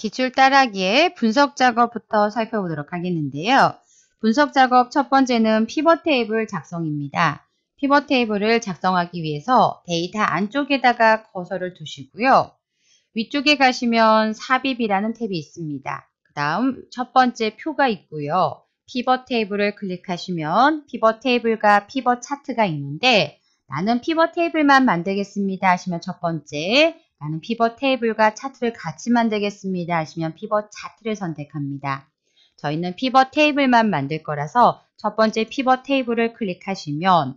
기출 따라기의 분석 작업부터 살펴보도록 하겠는데요. 분석 작업 첫 번째는 피벗 테이블 작성입니다. 피벗 테이블을 작성하기 위해서 데이터 안쪽에다가 거서를 두시고요. 위쪽에 가시면 삽입이라는 탭이 있습니다. 그 다음 첫 번째 표가 있고요. 피벗 테이블을 클릭하시면 피벗 테이블과 피벗 차트가 있는데 나는 피벗 테이블만 만들겠습니다 하시면 첫 번째, 나는 피벗 테이블과 차트를 같이 만들겠습니다 하시면 피벗 차트를 선택합니다. 저희는 피벗 테이블만 만들 거라서 첫 번째 피벗 테이블을 클릭하시면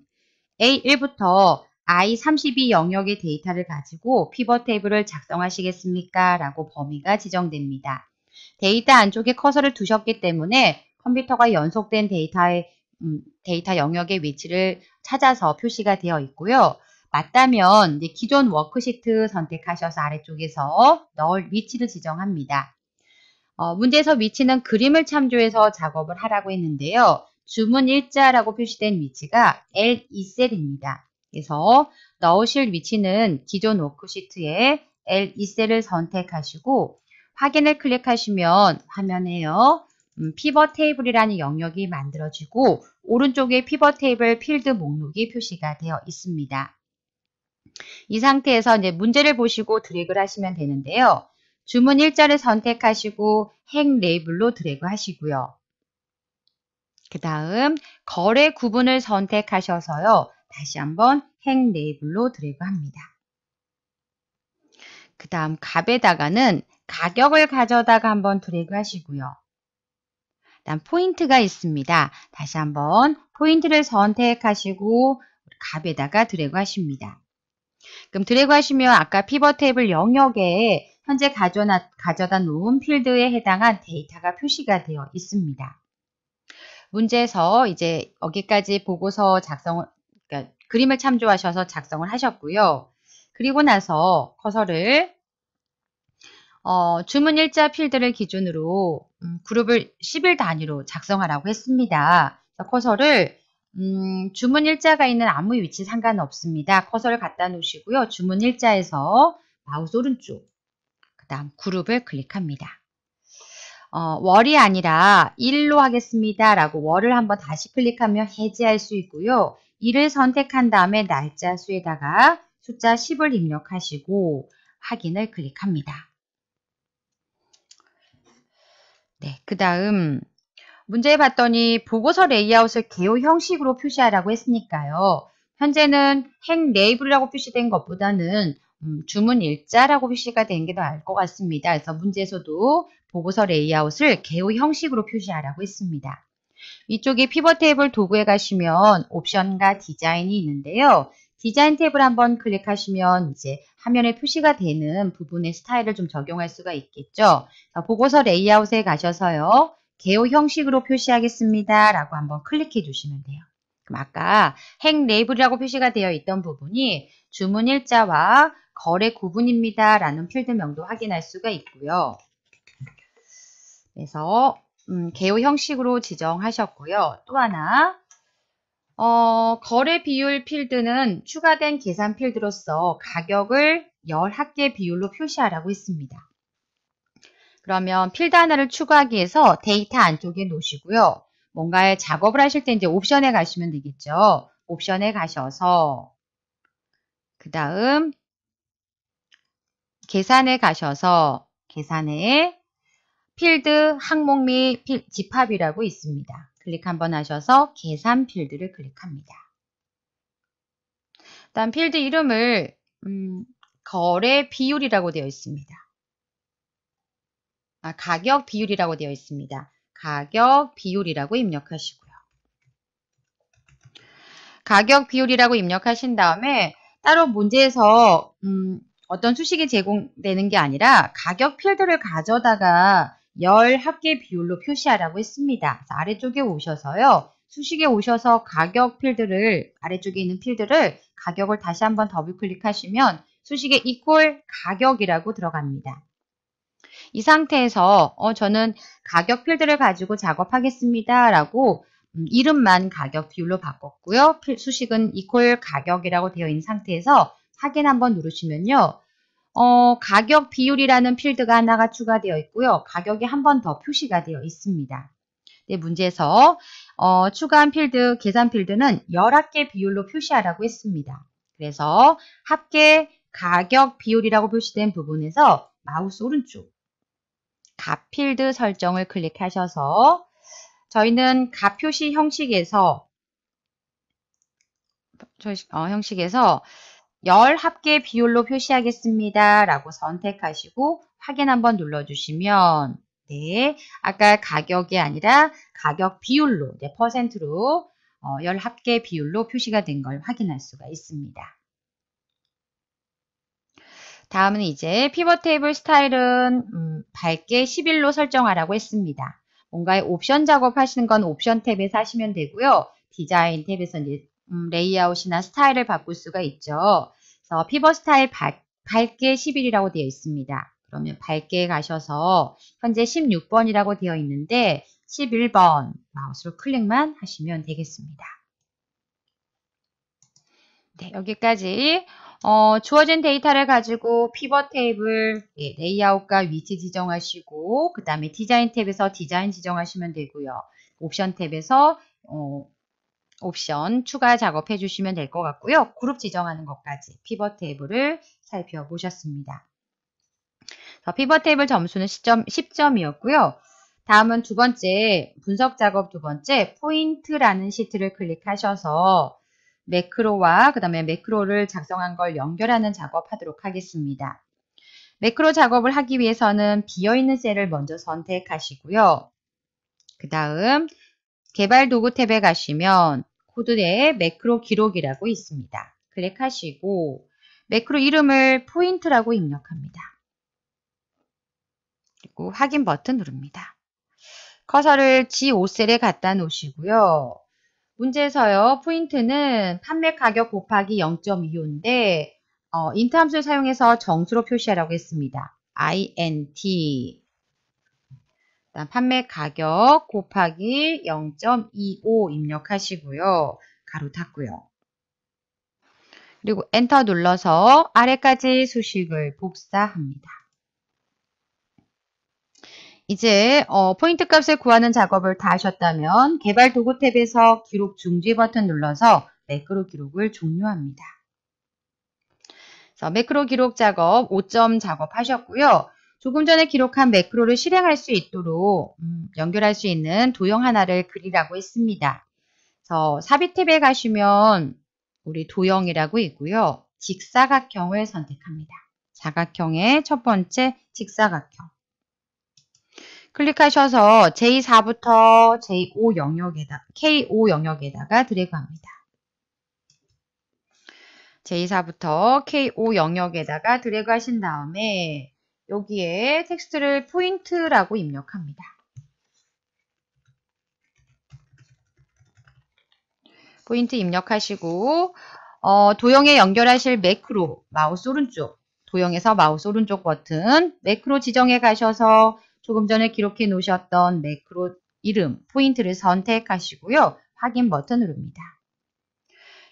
A1부터 I32 영역의 데이터를 가지고 피벗 테이블을 작성하시겠습니까? 라고 범위가 지정됩니다. 데이터 안쪽에 커서를 두셨기 때문에 컴퓨터가 연속된 데이터의, 음, 데이터 영역의 위치를 찾아서 표시가 되어 있고요. 맞다면 이제 기존 워크시트 선택하셔서 아래쪽에서 넣을 위치를 지정합니다. 어, 문제에서 위치는 그림을 참조해서 작업을 하라고 했는데요. 주문 일자라고 표시된 위치가 L2셀입니다. 그래서 넣으실 위치는 기존 워크시트에 L2셀을 선택하시고 확인을 클릭하시면 화면에요. 음, 피벗 테이블이라는 영역이 만들어지고 오른쪽에 피벗 테이블 필드 목록이 표시가 되어 있습니다. 이 상태에서 이제 문제를 보시고 드래그 하시면 되는데요. 주문 일자를 선택하시고 행 레이블로 드래그 하시고요. 그 다음 거래 구분을 선택하셔서요. 다시 한번 행 레이블로 드래그 합니다. 그 다음 값에다가는 가격을 가져다가 한번 드래그 하시고요. 그 다음 포인트가 있습니다. 다시 한번 포인트를 선택하시고 값에다가 드래그 하십니다. 그럼 드래그 하시면 아까 피벗 테이블 영역에 현재 가져다, 가져다 놓은 필드에 해당한 데이터가 표시가 되어 있습니다. 문제에서 이제 여기까지 보고서 작성을 그러니까 그림을 참조하셔서 작성을 하셨고요. 그리고 나서 커서를 어, 주문 일자 필드를 기준으로 음, 그룹을 10일 단위로 작성하라고 했습니다. 커서를 음, 주문 일자가 있는 아무 위치 상관없습니다. 커서를 갖다 놓으시고요. 주문 일자에서 마우스 오른쪽, 그 다음 그룹을 클릭합니다. 어, 월이 아니라 일로 하겠습니다. 라고 월을 한번 다시 클릭하면 해제할 수 있고요. 일을 선택한 다음에 날짜 수에다가 숫자 10을 입력하시고 확인을 클릭합니다. 네, 그 다음 문제에 봤더니 보고서 레이아웃을 개요 형식으로 표시하라고 했으니까요. 현재는 행 레이블이라고 표시된 것보다는 음, 주문 일자라고 표시가 된 게 더 알 것 같습니다. 그래서 문제에서도 보고서 레이아웃을 개요 형식으로 표시하라고 했습니다. 이쪽에 피벗 테이블 도구에 가시면 옵션과 디자인이 있는데요. 디자인 탭을 한번 클릭하시면 이제 화면에 표시가 되는 부분의 스타일을 좀 적용할 수가 있겠죠. 보고서 레이아웃에 가셔서요. 개요 형식으로 표시하겠습니다. 라고 한번 클릭해 주시면 돼요. 그럼 아까 행 레이블이라고 표시가 되어 있던 부분이 주문 일자와 거래 구분입니다. 라는 필드명도 확인할 수가 있고요. 그래서 음, 개요 형식으로 지정하셨고요. 또 하나 어, 거래 비율 필드는 추가된 계산 필드로서 가격을 열 합계 비율로 표시하라고 했습니다. 그러면 필드 하나를 추가하기 위해서 데이터 안쪽에 놓으시고요. 뭔가에 작업을 하실 때 이제 옵션에 가시면 되겠죠. 옵션에 가셔서 그 다음 계산에 가셔서 계산에 필드 항목 및 집합이라고 있습니다. 클릭 한번 하셔서 계산 필드를 클릭합니다. 그 다음 필드 이름을 음, 거래 비율이라고 되어 있습니다. 아, 가격 비율이라고 되어 있습니다. 가격 비율이라고 입력하시고요. 가격 비율이라고 입력하신 다음에 따로 문제에서 음, 어떤 수식이 제공되는 게 아니라 가격 필드를 가져다가 열 합계 비율로 표시하라고 했습니다. 아래쪽에 오셔서요. 수식에 오셔서 가격 필드를 아래쪽에 있는 필드를 가격을 다시 한번 더블 클릭하시면 수식에 이퀄 가격이라고 들어갑니다. 이 상태에서 어, 저는 가격 필드를 가지고 작업하겠습니다. 라고 음, 이름만 가격 비율로 바꿨고요. 수식은 equal 가격이라고 되어 있는 상태에서 확인 한번 누르시면요. 어, 가격 비율이라는 필드가 하나가 추가되어 있고요. 가격이 한번 더 표시가 되어 있습니다. 네, 문제에서 어, 추가한 필드, 계산 필드는 11개 비율로 표시하라고 했습니다. 그래서 합계 가격 비율이라고 표시된 부분에서 마우스 오른쪽 가필드 설정을 클릭하셔서 저희는 가표시 형식에서 어, 형식에서 열 합계 비율로 표시하겠습니다. 라고 선택하시고 확인 한번 눌러주시면 네, 아까 가격이 아니라 가격 비율로, 네, 퍼센트로 어, 열 합계 비율로 표시가 된 걸 확인할 수가 있습니다. 다음은 이제 피벗 테이블 스타일은 음, 밝게 11로 설정하라고 했습니다. 뭔가의 옵션 작업하시는 건 옵션 탭에서 하시면 되고요. 디자인 탭에서 이제 음, 레이아웃이나 스타일을 바꿀 수가 있죠. 그래서 피벗 스타일 밝, 밝게 11이라고 되어 있습니다. 그러면 밝게 가셔서 현재 16번이라고 되어 있는데 11번 마우스로 클릭만 하시면 되겠습니다. 네, 여기까지 어, 주어진 데이터를 가지고 피벗 테이블 예, 레이아웃과 위치 지정하시고 그 다음에 디자인 탭에서 디자인 지정하시면 되고요. 옵션 탭에서 어, 옵션 추가 작업해 주시면 될 것 같고요. 그룹 지정하는 것까지 피벗 테이블을 살펴보셨습니다. 피벗 테이블 점수는 10점, 이었고요 다음은 두 번째 분석 작업 두 번째 포인트라는 시트를 클릭하셔서 매크로와 그 다음에 매크로를 작성한 걸 연결하는 작업 하도록 하겠습니다. 매크로 작업을 하기 위해서는 비어있는 셀을 먼저 선택하시고요. 그 다음 개발 도구 탭에 가시면 코드 내에 매크로 기록이라고 있습니다. 클릭하시고 매크로 이름을 포인트라고 입력합니다. 그리고 확인 버튼 누릅니다. 커서를 G5셀에 갖다 놓으시고요. 문제에서요. 포인트는 판매 가격 곱하기 0.25인데 어, 인트 함수를 사용해서 정수로 표시하라고 했습니다. int 일단 판매 가격 곱하기 0.25 입력하시고요. 가로 닫고요 그리고 엔터 눌러서 아래까지 수식을 복사합니다. 이제 어, 포인트 값을 구하는 작업을 다 하셨다면 개발 도구 탭에서 기록 중지 버튼 눌러서 매크로 기록을 종료합니다. 그래서 매크로 기록 작업 5점 작업 하셨고요. 조금 전에 기록한 매크로를 실행할 수 있도록 음, 연결할 수 있는 도형 하나를 그리라고 했습니다. 그래서 삽입 탭에 가시면 우리 도형이라고 있고요. 직사각형을 선택합니다. 사각형의 첫 번째 직사각형. 클릭하셔서 J4부터 J5 영역에다, K5 영역에다가 드래그합니다. J4부터 K5 영역에다가 드래그 하신 다음에 여기에 텍스트를 포인트라고 입력합니다. 포인트 입력하시고 어, 도형에 연결하실 매크로 마우스 오른쪽 도형에서 마우스 오른쪽 버튼 매크로 지정에 가셔서 조금 전에 기록해 놓으셨던 매크로 이름, 포인트를 선택하시고요. 확인 버튼 누릅니다.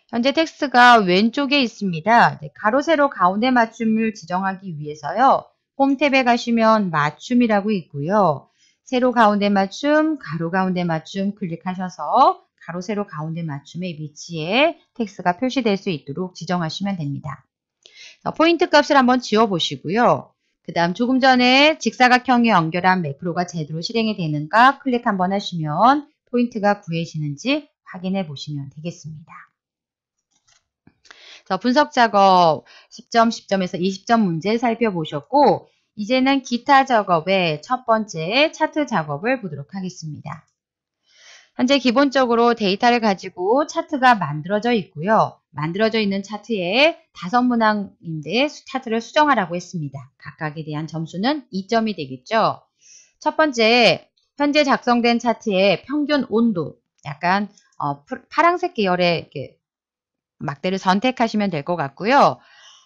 현재 텍스트가 왼쪽에 있습니다. 네, 가로, 세로, 가운데 맞춤을 지정하기 위해서요. 홈 탭에 가시면 맞춤이라고 있고요. 세로, 가운데 맞춤, 가로, 가운데 맞춤 클릭하셔서 가로, 세로, 가운데 맞춤의 위치에 텍스트가 표시될 수 있도록 지정하시면 됩니다. 포인트 값을 한번 지워보시고요. 그 다음 조금 전에 직사각형에 연결한 매크로가 제대로 실행이 되는가 클릭 한번 하시면 포인트가 구해지는지 확인해 보시면 되겠습니다. 자, 분석 작업 10점, 10점에서 20점 문제 살펴보셨고 이제는 기타 작업의 첫 번째 차트 작업을 보도록 하겠습니다. 현재 기본적으로 데이터를 가지고 차트가 만들어져 있고요. 만들어져 있는 차트에 다섯 문항인데 차트를 수정하라고 했습니다. 각각에 대한 점수는 2점이 되겠죠. 첫 번째, 현재 작성된 차트의 평균 온도, 약간 어, 파란색 계열의 막대를 선택하시면 될 것 같고요.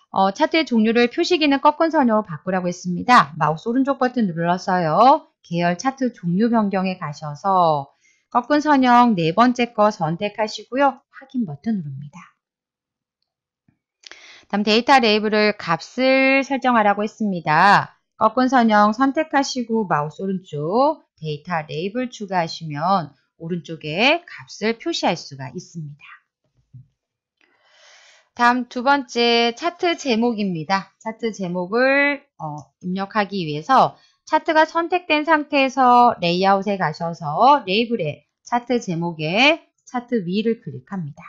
어, 차트의 종류를 표시기는 꺾은 선으로 바꾸라고 했습니다. 마우스 오른쪽 버튼 눌러서요. 계열 차트 종류 변경에 가셔서 꺾은 선형 네 번째 거 선택하시고요. 확인 버튼 누릅니다. 다음 데이터 레이블을 값을 설정하라고 했습니다. 꺾은 선형 선택하시고 마우스 오른쪽 데이터 레이블 추가하시면 오른쪽에 값을 표시할 수가 있습니다. 다음 두 번째 차트 제목입니다. 차트 제목을 어, 입력하기 위해서 차트가 선택된 상태에서 레이아웃에 가셔서 레이블에 차트 제목에 차트 위를 클릭합니다.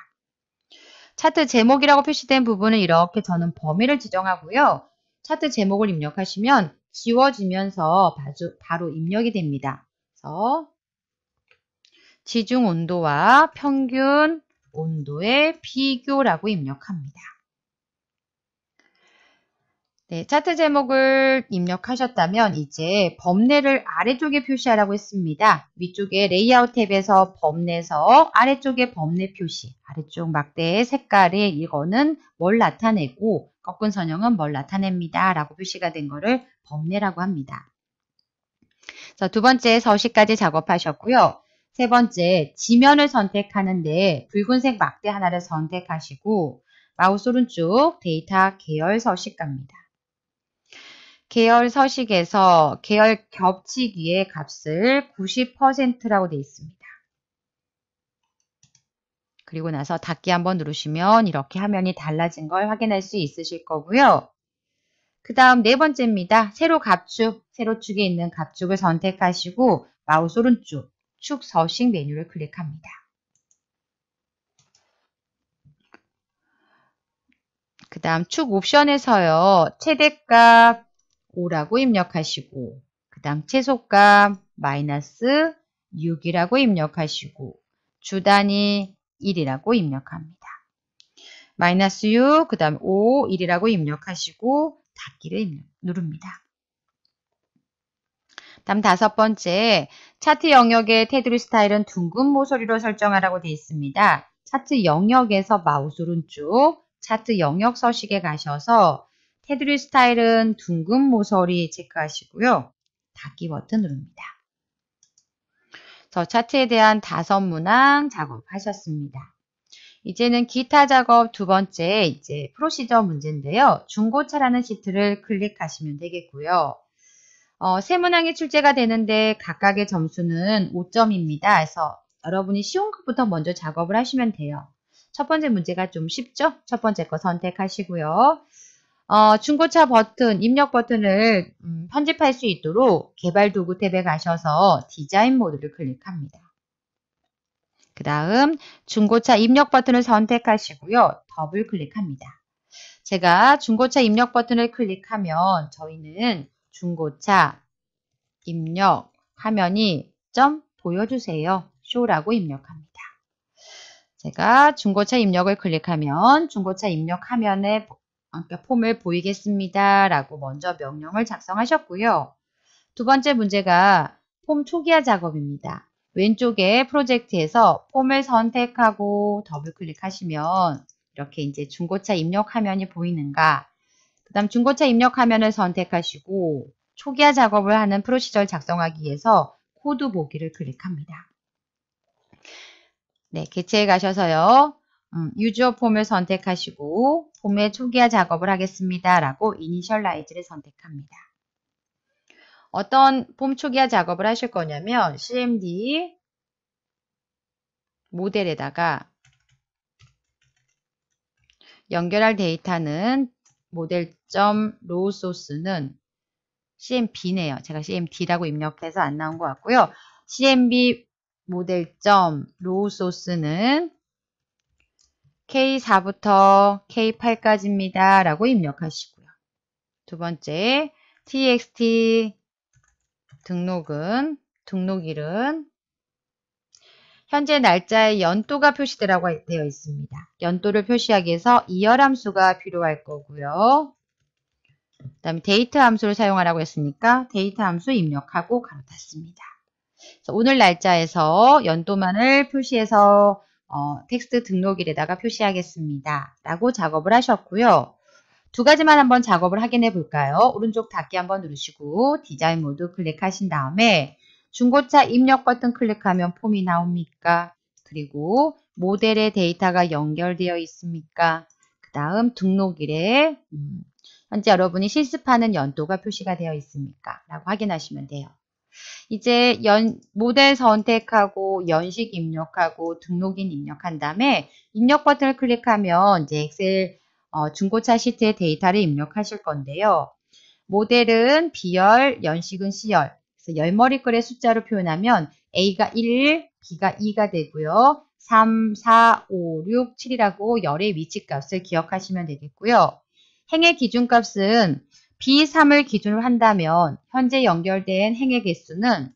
차트 제목이라고 표시된 부분은 이렇게 저는 범위를 지정하고요. 차트 제목을 입력하시면 지워지면서 바로 입력이 됩니다. 그래서 지중 온도와 평균 온도의 비교라고 입력합니다. 네, 차트 제목을 입력하셨다면 이제 범례를 아래쪽에 표시하라고 했습니다. 위쪽에 레이아웃 탭에서 범례서 아래쪽에 범례 표시, 아래쪽 막대의 색깔에 이거는 뭘 나타내고 꺾은 선형은 뭘 나타냅니다. 라고 표시가 된 거를 범례라고 합니다. 자, 두 번째 서식까지 작업하셨고요. 세 번째, 지면을 선택하는데 붉은색 막대 하나를 선택하시고 마우스 오른쪽 데이터 계열 서식 갑니다. 계열 서식에서 계열 겹치기의 값을 90%라고 되어 있습니다. 그리고 나서 닫기 한번 누르시면 이렇게 화면이 달라진 걸 확인할 수 있으실 거고요. 그 다음 네 번째입니다. 세로 갑축, 세로축에 있는 갑축을 선택하시고 마우스 오른쪽 축 서식 메뉴를 클릭합니다. 그 다음 축 옵션에서요. 최대값, 5라고 입력하시고 그 다음 최소값 마이너스 6이라고 입력하시고 주단위 1이라고 입력합니다. 마이너스 6, 그 다음 5, 1이라고 입력하시고 닫기를 입력, 누릅니다. 다음 다섯 번째, 차트 영역의 테두리 스타일은 둥근 모서리로 설정하라고 되어 있습니다. 차트 영역에서 마우스 오른쪽, 차트 영역 서식에 가셔서 테두리 스타일은 둥근 모서리 체크하시고요. 닫기 버튼 누릅니다. 저 차트에 대한 다섯 문항 작업하셨습니다. 이제는 기타 작업 두 번째 이제 프로시저 문제인데요. 중고차라는 시트를 클릭하시면 되겠고요. 어, 세 문항이 출제가 되는데 각각의 점수는 5점입니다. 그래서 여러분이 쉬운 것부터 먼저 작업을 하시면 돼요. 첫 번째 문제가 좀 쉽죠? 첫 번째 거 선택하시고요. 어, 중고차 버튼, 입력 버튼을 음, 편집할 수 있도록 개발 도구 탭에 가셔서 디자인 모드를 클릭합니다. 그 다음 중고차 입력 버튼을 선택하시고요. 더블 클릭합니다. 제가 중고차 입력 버튼을 클릭하면 저희는 중고차 입력 화면이 점 보여주세요. 쇼라고 입력합니다. 제가 중고차 입력을 클릭하면 중고차 입력 화면에 어, 그러니까 폼을 보이겠습니다. 라고 먼저 명령을 작성하셨고요. 두 번째 문제가 폼 초기화 작업입니다. 왼쪽에 프로젝트에서 폼을 선택하고 더블 클릭하시면 이렇게 이제 중고차 입력 화면이 보이는가 그 다음 중고차 입력 화면을 선택하시고 초기화 작업을 하는 프로시절 작성하기 위해서 코드 보기를 클릭합니다. 네, 개체에 가셔서요. 음, 유저 폼을 선택하시고 봄에 초기화 작업을 하겠습니다. 라고 이니셜라이즈를 선택합니다. 어떤 폼 초기화 작업을 하실 거냐면 CMD 모델에다가 연결할 데이터는 모델 로우 소스는 CMB네요. 제가 CMD라고 입력해서 안 나온 것 같고요. CMB 모델 로우 소스는 K4부터 K8까지입니다. 라고 입력하시고요. 두 번째, txt 등록은, 등록일은 현재 날짜에 연도가 표시되라고 되어 있습니다. 연도를 표시하기 위해서 이열 함수가 필요할 거고요. 그 다음에 데이트 함수를 사용하라고 했으니까 데이트 함수 입력하고 가로 닫습니다. 오늘 날짜에서 연도만을 표시해서 어, 텍스트 등록일에다가 표시하겠습니다. 라고 작업을 하셨고요. 두 가지만 한번 작업을 확인해 볼까요? 오른쪽 닫기 한번 누르시고 디자인 모드 클릭하신 다음에 중고차 입력 버튼 클릭하면 폼이 나옵니까? 그리고 모델의 데이터가 연결되어 있습니까? 그 다음 등록일에 음, 현재 여러분이 실습하는 연도가 표시가 되어 있습니까? 라고 확인하시면 돼요. 이제 연, 모델 선택하고 연식 입력하고 등록인 입력한 다음에 입력 버튼을 클릭하면 이제 엑셀 어, 중고차 시트의 데이터를 입력하실 건데요. 모델은 비열 연식은 C열. 그래서 열머리글의 숫자로 표현하면 A가 1, B가 2가 되고요. 3, 4, 5, 6, 7이라고 열의 위치값을 기억하시면 되겠고요. 행의 기준값은 B3을 기준으로 한다면 현재 연결된 행의 개수는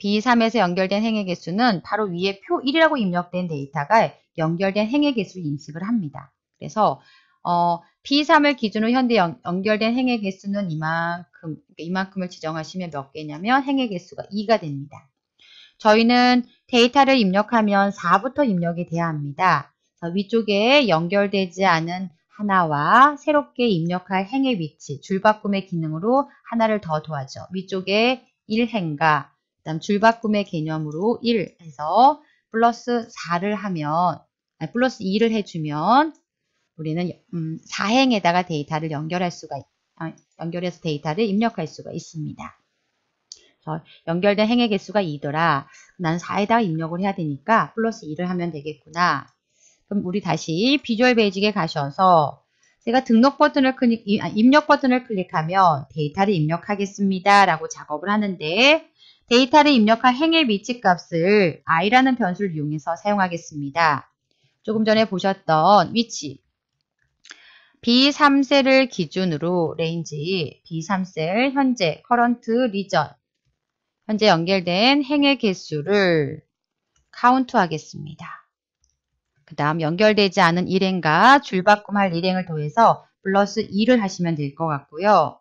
B3에서 연결된 행의 개수는 바로 위에 표 1이라고 입력된 데이터가 연결된 행의 개수를 인식을 합니다. 그래서 어, B3을 기준으로 현재 연, 결된 행의 개수는 이만큼, 그러니까 이만큼을 지정하시면 몇 개냐면 행의 개수가 2가 됩니다. 저희는 데이터를 입력하면 4부터 입력이 돼야 합니다. 위쪽에 연결되지 않은 하나와 새롭게 입력할 행의 위치, 줄바꿈의 기능으로 하나를 더 도하죠. 위쪽에 1행과 그다음 줄바꿈의 개념으로 1 해서 플러스 4를 하면 아니, 플러스 2를 해주면 우리는 음, 4행에다가 데이터를 연결할 수가 아, 연결해서 데이터를 입력할 수가 있습니다. 연결된 행의 개수가 2더라. 난 4에다가 입력을 해야 되니까 플러스 2를 하면 되겠구나. 그럼 우리 다시 비주얼 베이직에 가셔서 제가 등록 버튼을 클릭, 아, 입력 버튼을 클릭하면 데이터를 입력하겠습니다. 라고 작업을 하는데 데이터를 입력한 행의 위치 값을 i라는 변수를 이용해서 사용하겠습니다. 조금 전에 보셨던 위치 B3셀을 기준으로 레인지 B3셀 현재 커런트 리전 현재 연결된 행의 개수를 카운트 하겠습니다. 그 다음 연결되지 않은 일행과 줄바꿈할 일행을 더해서 플러스 2를 하시면 될 것 같고요.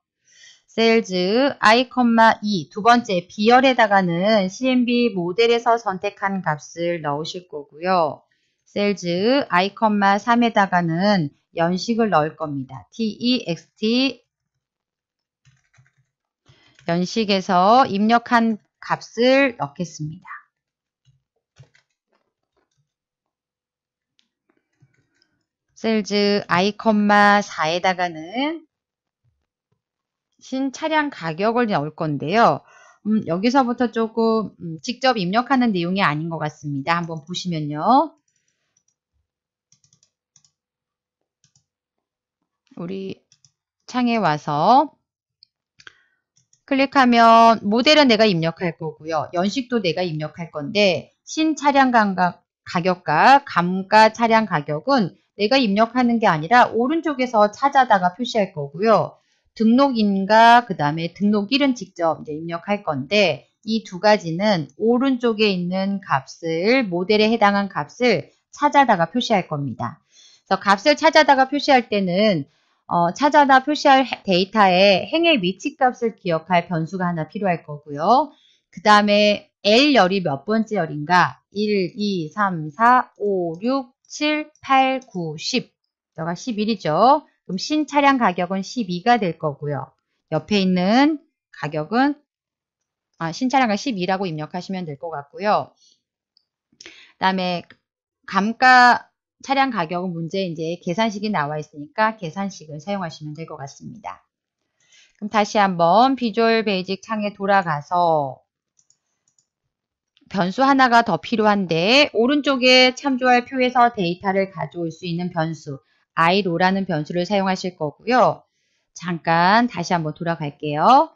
셀즈 i, 2두 번째 비열에다가는 CMB 모델에서 선택한 값을 넣으실 거고요. 셀즈 i, 3에다가는 연식을 넣을 겁니다. text e 연식에서 입력한 값을 넣겠습니다. 셀즈 i, 4에다가는 신차량 가격을 넣을 건데요. 음, 여기서부터 조금 음, 직접 입력하는 내용이 아닌 것 같습니다. 한번 보시면요. 우리 창에 와서 클릭하면 모델은 내가 입력할 거고요. 연식도 내가 입력할 건데 신차량 가격과 감가 차량 가격은 내가 입력하는 게 아니라 오른쪽에서 찾아다가 표시할 거고요. 등록인과 그 다음에 등록일은 직접 이제 입력할 건데 이 두 가지는 오른쪽에 있는 값을 모델에 해당한 값을 찾아다가 표시할 겁니다. 그래서 값을 찾아다가 표시할 때는 어, 찾아다 표시할 데이터에 행의 위치값을 기억할 변수가 하나 필요할 거고요. 그 다음에 L열이 몇 번째 열인가? 1, 2, 3, 4, 5, 6, 7, 8, 9, 10. 여가 11이죠. 그럼 신차량 가격은 12가 될 거고요. 옆에 있는 가격은 아, 신차량가 12라고 입력하시면 될 것 같고요. 그 다음에 감가 차량 가격은 문제 이제 계산식이 나와 있으니까 계산식을 사용하시면 될 것 같습니다. 그럼 다시 한번 비주얼 베이직 창에 돌아가서 변수 하나가 더 필요한데 오른쪽에 참조할 표에서 데이터를 가져올 수 있는 변수 iLow라는 변수를 사용하실 거고요. 잠깐 다시 한번 돌아갈게요.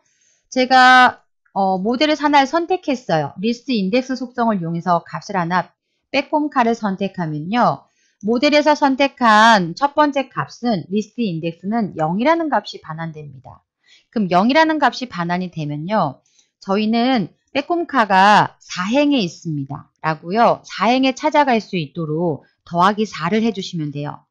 제가 어, 모델을 하나를 선택했어요. 리스트 인덱스 속성을 이용해서 값을 하나 백홈 칸을 선택하면요. 모델에서 선택한 첫 번째 값은 리스트 인덱스는 0이라는 값이 반환됩니다. 그럼 0이라는 값이 반환이 되면요. 저희는 빼꼼카가 4행에 있습니다. 라고요. 4행에 찾아갈 수 있도록 더하기 4를 해주시면 돼요.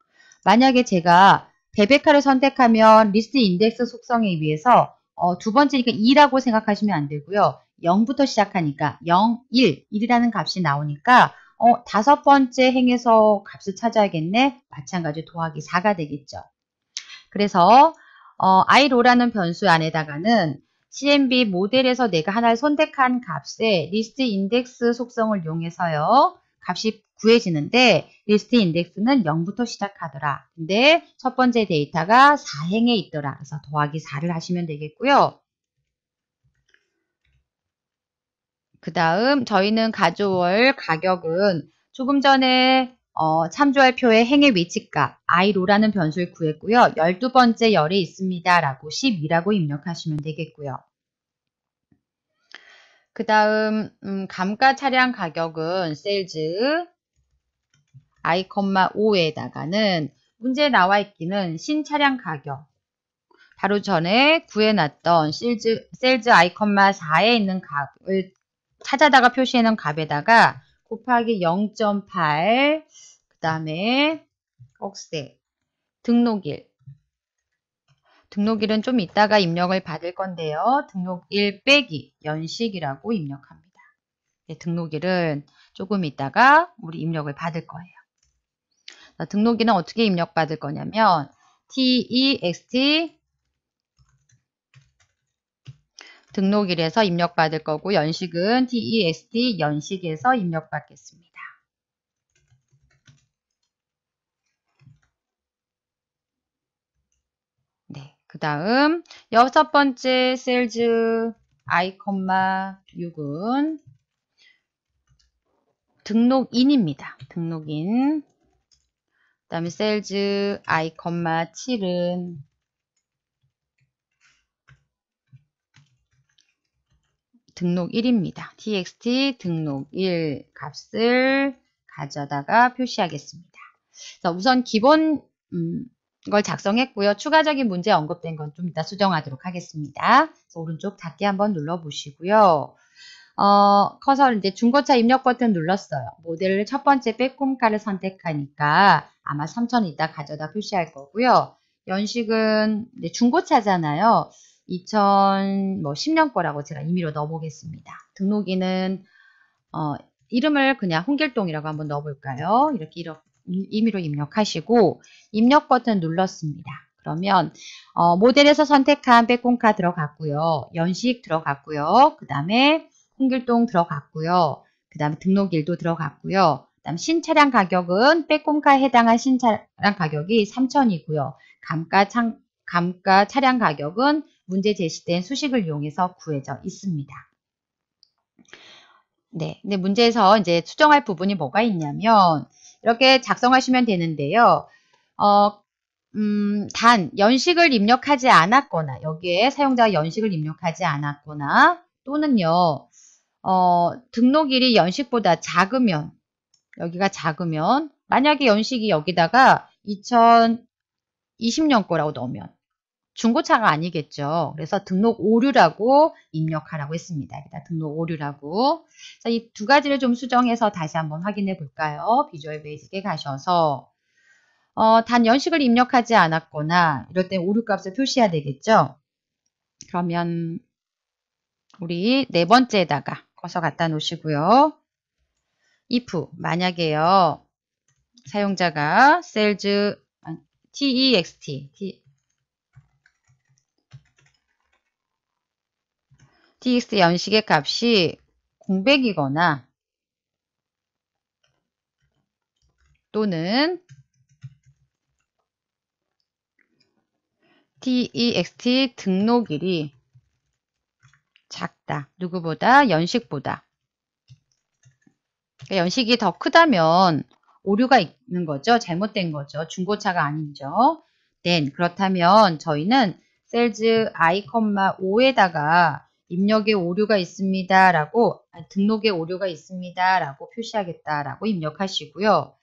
만약에 제가 베베카를 선택하면 리스트 인덱스 속성에 의해서 어, 두 번째니까 2라고 생각하시면 안 되고요. 0부터 시작하니까 0, 1, 1이라는 값이 나오니까 어, 다섯 번째 행에서 값을 찾아야겠네. 마찬가지 더하기 4가 되겠죠. 그래서 어, i로라는 변수 안에다가는 CMB 모델에서 내가 하나를 선택한 값에 리스트 인덱스 속성을 이용해서요. 값이 구해지는데 리스트 인덱스는 0부터 시작하더라. 근데 첫 번째 데이터가 4행에 있더라. 그래서 더하기 4를 하시면 되겠고요. 그 다음 저희는 가져올 가격은 조금 전에 어, 참조할표의 행의 위치값 i로라는 변수를 구했고요. 12번째 열이 있습니다. 라고 12라고 입력하시면 되겠고요. 그 다음 음, 감가 차량 가격은 셀즈 i, 5에다가는 문제 나와 있기는 신차량 가격 바로 전에 구해놨던 셀즈, 셀즈 i, 4에 있는 값을 찾아다가 표시해놓은 값에다가 곱하기 0.8, 그 다음에 억세, 등록일. 등록일은 좀 이따가 입력을 받을 건데요. 등록일 빼기 연식이라고 입력합니다. 네, 등록일은 조금 이따가 우리 입력을 받을 거예요. 등록일은 어떻게 입력받을 거냐면 text e 등록일에서 입력받을 거고 연식은 t e s t 연식에서 입력받겠습니다. 네, 그 다음 여섯 번째 셀즈 아이컴마 6은 등록인입니다. 등록인 그 다음에 셀즈 아이컴마 7은 등록 1입니다. txt 등록 1 값을 가져다가 표시하겠습니다. 자, 우선 기본 음, 걸 작성했고요. 추가적인 문제 언급된 건 좀 이따 수정하도록 하겠습니다. 오른쪽 닫기 한번 눌러보시고요. 어, 커서 이제 중고차 입력 버튼 눌렀어요. 모델을 첫 번째 빼꼼가를 선택하니까 아마 3,000 이따 가져다 표시할 거고요. 연식은 중고차잖아요. 2010년 뭐, 거라고 제가 임의로 넣어보겠습니다. 등록인은 어, 이름을 그냥 홍길동이라고 한번 넣어볼까요? 이렇게, 이렇 임의로 입력하시고 입력 버튼 눌렀습니다. 그러면 어, 모델에서 선택한 백공카 들어갔고요. 연식 들어갔고요. 그 다음에 홍길동 들어갔고요. 그 다음에 등록일도 들어갔고요. 그 다음 신차량 가격은 백공카에 해당한 신차량 가격이 3천이고요 감가, 감가 차량 가격은 문제 제시된 수식을 이용해서 구해져 있습니다. 네, 근데 문제에서 이제 수정할 부분이 뭐가 있냐면 이렇게 작성하시면 되는데요. 어, 음, 단 연식을 입력하지 않았거나 여기에 사용자가 연식을 입력하지 않았거나 또는요. 어, 등록일이 연식보다 작으면 여기가 작으면 만약에 연식이 여기다가 2020년 거라고 넣으면 중고차가 아니겠죠. 그래서 등록 오류라고 입력하라고 했습니다. 여기다 등록 오류라고. 이 두 가지를 좀 수정해서 다시 한번 확인해 볼까요? 비주얼 베이직에 가셔서 어, 단 연식을 입력하지 않았거나 이럴 때 오류 값을 표시해야 되겠죠. 그러면 우리 네 번째에다가 커서 갖다 놓으시고요. if 만약에요. 사용자가 셀즈 아, text dx 연식의 값이 공백이거나 또는 dext 등록일이 작다. 누구보다 연식보다. 그러니까 연식이 더 크다면 오류가 있는 거죠. 잘못된 거죠. 중고차가 아니죠. t 그렇다면 저희는 셀즈 i, 5에다가 입력에 오류가 있습니다. 라고, 아, 등록에 오류가 있습니다. 라고 표시하겠다. 라고 입력하시고요.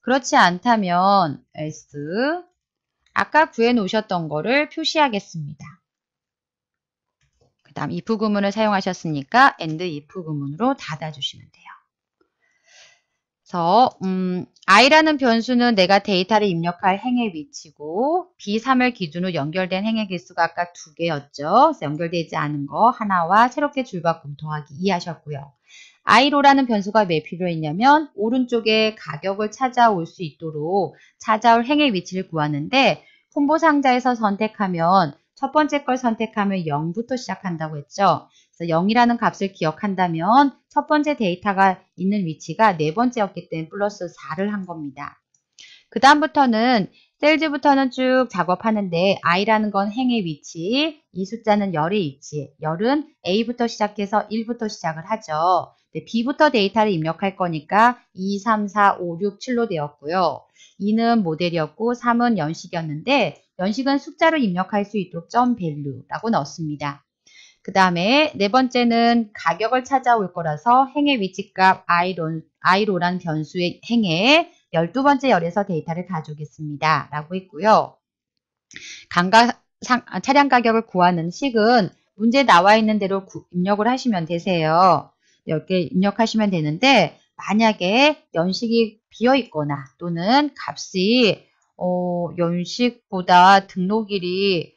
그렇지 않다면 s 아까 구해 놓으셨던 거를 표시하겠습니다. 그 다음 if 구문을 사용하셨으니까 and if 구문으로 닫아주시면 돼요. 그래서 음, i라는 변수는 내가 데이터를 입력할 행의 위치고 B3을 기준으로 연결된 행의 개수가 아까 두 개였죠. 연결되지 않은 거 하나와 새롭게 줄바꿈 더하기 이해 하셨고요. i로라는 변수가 왜 필요했냐면 오른쪽에 가격을 찾아올 수 있도록 찾아올 행의 위치를 구하는데 콤보 상자에서 선택하면 첫 번째 걸 선택하면 0부터 시작한다고 했죠. 0이라는 값을 기억한다면 첫 번째 데이터가 있는 위치가 네 번째였기 때문에 플러스 4를 한 겁니다. 그 다음부터는 셀즈부터는 쭉 작업하는데 i라는 건 행의 위치, 이 숫자는 열의 위치, 열은 a부터 시작해서 1부터 시작을 하죠. b부터 데이터를 입력할 거니까 2, 3, 4, 5, 6, 7로 되었고요. 2는 모델이었고 3은 연식이었는데 연식은 숫자로 입력할 수 있도록 점 u e 라고 넣습니다. 었그 다음에 네 번째는 가격을 찾아올 거라서 행의 위치값 i로, i로란 변수의 행에 12번째 열에서 데이터를 가져오겠습니다. 라고 했고요. 강가, 상, 아, 차량 가격을 구하는 식은 문제 나와 있는 대로 구, 입력을 하시면 되세요. 이렇게 입력하시면 되는데 만약에 연식이 비어 있거나 또는 값이 어, 연식보다 등록일이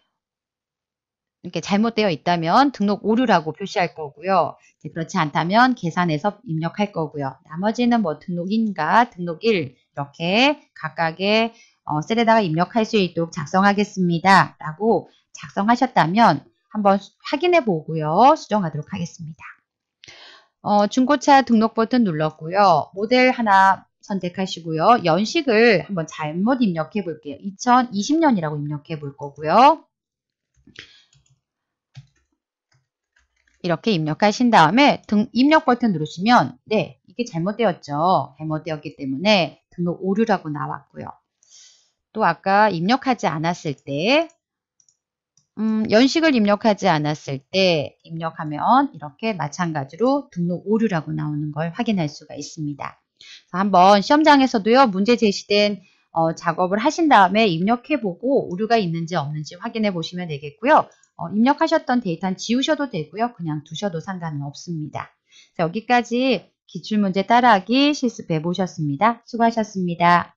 이렇게 잘못되어 있다면 등록 오류라고 표시할 거고요. 그렇지 않다면 계산해서 입력할 거고요. 나머지는 뭐 등록 인가 등록 일 이렇게 각각의 어, 셀에다가 입력할 수 있도록 작성하겠습니다. 라고 작성하셨다면 한번 확인해 보고요. 수정하도록 하겠습니다. 어, 중고차 등록 버튼 눌렀고요. 모델 하나 선택하시고요. 연식을 한번 잘못 입력해 볼게요. 2020년이라고 입력해 볼 거고요. 이렇게 입력하신 다음에 등, 입력 버튼 누르시면 네 이게 잘못되었죠. 잘못되었기 때문에 등록 오류라고 나왔고요. 또 아까 입력하지 않았을 때 음, 연식을 입력하지 않았을 때 입력하면 이렇게 마찬가지로 등록 오류라고 나오는 걸 확인할 수가 있습니다. 한번 시험장에서도요 문제 제시된 어, 작업을 하신 다음에 입력해보고 오류가 있는지 없는지 확인해 보시면 되겠고요. 어, 입력하셨던 데이터는 지우셔도 되고요. 그냥 두셔도 상관은 없습니다. 자, 여기까지 기출문제 따라하기 실습해 보셨습니다. 수고하셨습니다.